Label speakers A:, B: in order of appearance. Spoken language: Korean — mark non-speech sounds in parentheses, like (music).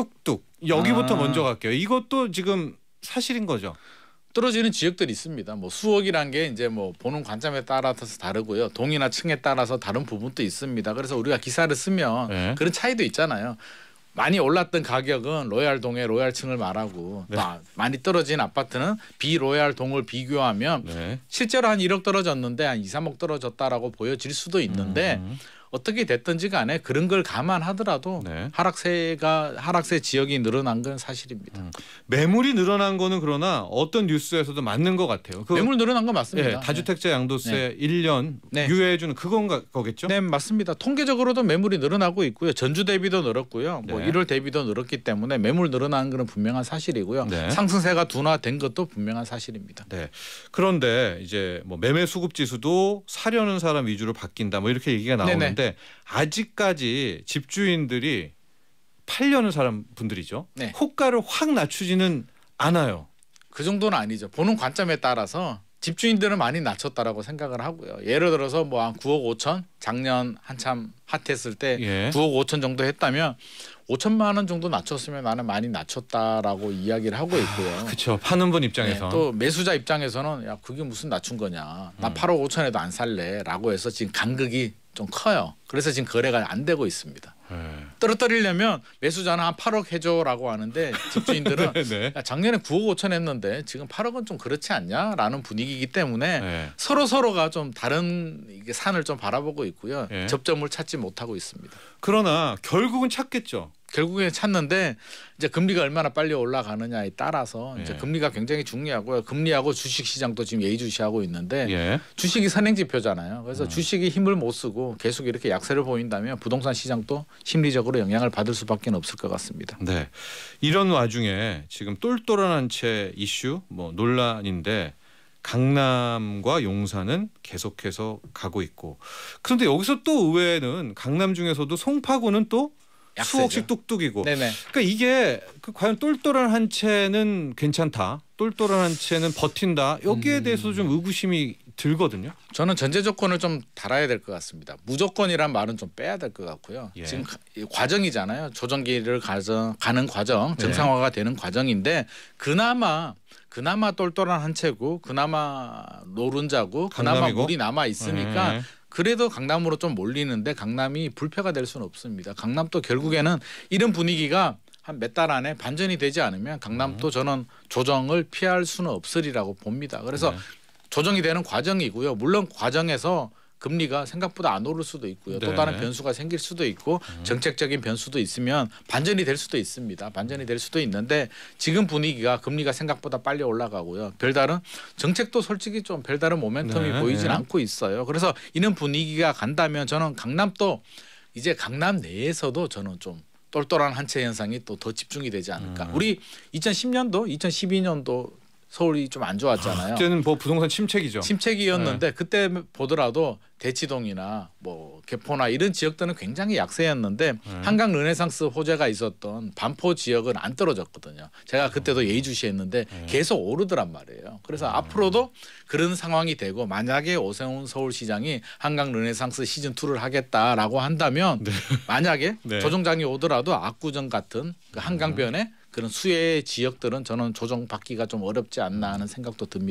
A: 뚝뚝 여기부터 아. 먼저 갈게요. 이것도 지금 사실인 거죠. 떨어지는 지역들이 있습니다. 뭐 수억이란 게 이제 뭐 보는 관점에 따라서 다르고요. 동이나 층에 따라서 다른 부분도 있습니다. 그래서 우리가 기사를 쓰면 네. 그런 차이도 있잖아요. 많이 올랐던 가격은 로얄 동의 로얄 층을 말하고 네. 아, 많이 떨어진 아파트는 비로얄 동을 비교하면 네. 실제로 한 1억 떨어졌는데 한 2, 3억 떨어졌다라고 보여질 수도 있는데 음. 어떻게 됐든지 간에 그런 걸 감안하더라도 네. 하락세가
B: 하락세 지역이 늘어난 건 사실입니다. 음. 매물이 늘어난 거는 그러나 어떤 뉴스에서도 맞는 것 같아요. 그 매물 늘어난 거 맞습니다. 예, 다주택자 네. 양도세 네. 1년 네. 유예해주는 그건
A: 거겠죠? 네 맞습니다. 통계적으로도 매물이 늘어나고 있고요. 전주 대비도 늘었고요. 뭐 1월 대비도 늘었기 때문에 매물 늘어난 건 분명한 사실이고요. 네. 상승세가 둔화된 것도 분명한 사실입니다.
B: 네. 그런데 이제 뭐 매매 수급 지수도 사려는 사람 위주로 바뀐다 뭐 이렇게 얘기가 나오는데 있는데 아직까지 집주인들이 팔려는 사람 분들이죠. 네. 호가를 확 낮추지는 않아요. 그 정도는 아니죠. 보는
A: 관점에 따라서 집주인들은 많이 낮췄다라고 생각을 하고요. 예를 들어서 뭐 한 9억 5천 작년 한참 핫했을 때 예. 9억 5천 정도 했다면 5천만 원 정도 낮췄으면 나는 많이 낮췄다라고 이야기를 하고 아, 있고요. 아, 그렇죠.
B: 파는 분 네, 입장에서 네, 또
A: 매수자 입장에서는 야 그게 무슨 낮춘 거냐. 나 8억 음. 5천에도 안 살래라고 해서 지금 간극이 좀 커요. 그래서 지금 거래가 안 되고 있습니다. 네. 떨어뜨리려면 매수자는 한 8억 해줘라고 하는데 집주인들은 (laughs) 네. 네. 작년에 9억 5천 했는데 지금 8억은 좀 그렇지 않냐라는 분위기이기 때문에 네. 서로 서로가 좀 다른 산을 좀 바라보고 있고요. 네. 접점을 찾지 못하고 있습니다. 그러나 결국은 찾겠죠. 결국에 찾는데 이제 금리가 얼마나 빨리 올라가느냐에 따라서 이제 예. 금리가 굉장히 중요하고요. 금리하고 주식 시장도 지금 예의주시하고 있는데 예. 주식이 선행지표잖아요. 그래서 음. 주식이 힘을 못 쓰고 계속 이렇게 약세를 보인다면 부동산 시장도 심리적으로 영향을 받을 수밖에 없을 것 같습니다.
B: 네, 이런 와중에 지금 똘똘한 채 이슈 뭐 논란인데 강남과 용산은 계속해서 가고 있고 그런데 여기서 또 의외는 강남 중에서도 송파구는 또 약세죠. 수억씩 뚝뚝이고. 네네. 그러니까 이게 그 과연 똘똘한 한 채는 괜찮다. 똘똘한 한 채는 버틴다. 여기에 음. 대해서 좀 의구심이 들거든요. 저는 전제 조건을 좀 달아야 될 것 같습니다.
A: 무조건이란 말은 좀 빼야 될 것 같고요. 예. 지금 과정이잖아요. 조정기를 가서 가는 과정, 예. 정상화가 예. 되는 과정인데 그나마 그나마 똘똘한 한 채고 그나마 노른자고 그나마 강남이고? 물이 남아 있으니까 예. 그래도 강남으로 좀 몰리는데 강남이 불패가 될 수는 없습니다. 강남도 결국에는 이런 분위기가 한 몇 달 안에 반전이 되지 않으면 강남도 저는 조정을 피할 수는 없으리라고 봅니다. 그래서 네. 조정이 되는 과정이고요. 물론 과정에서 금리가 생각보다 안 오를 수도 있고요. 네. 또 다른 변수가 생길 수도 있고 음. 정책적인 변수도 있으면 반전이 될 수도 있습니다. 반전이 될 수도 있는데 지금 분위기가 금리가 생각보다 빨리 올라가고요. 별다른 정책도 솔직히 좀 별다른 모멘텀이 네. 보이진 네. 않고 있어요. 그래서 이런 분위기가 간다면 저는 강남도 이제 강남 내에서도 저는 좀 똘똘한 한 채 현상이 또 더 집중이 되지 않을까. 음. 우리 2010년도, 2012년도 서울이 좀 안 좋았잖아요. 그때는
B: 뭐 부동산 침체기죠. 침체기였는데 네.
A: 그때 보더라도 대치동이나 뭐 개포나 이런 지역들은 굉장히 약세였는데 네. 한강 르네상스 호재가 있었던 반포 지역은 안 떨어졌거든요. 제가 그때도 어. 예의주시했는데 네. 계속 오르더란 말이에요. 그래서 네. 앞으로도 그런 상황이 되고 만약에 오세훈 서울시장이 한강 르네상스 시즌 2를 하겠다라고 한다면 네. 만약에 (laughs) 네. 조정장이 오더라도 압구정 같은 그 한강변에 그런 수혜 지역들은 저는 조정받기가 좀 어렵지 않나 하는 생각도 듭니다.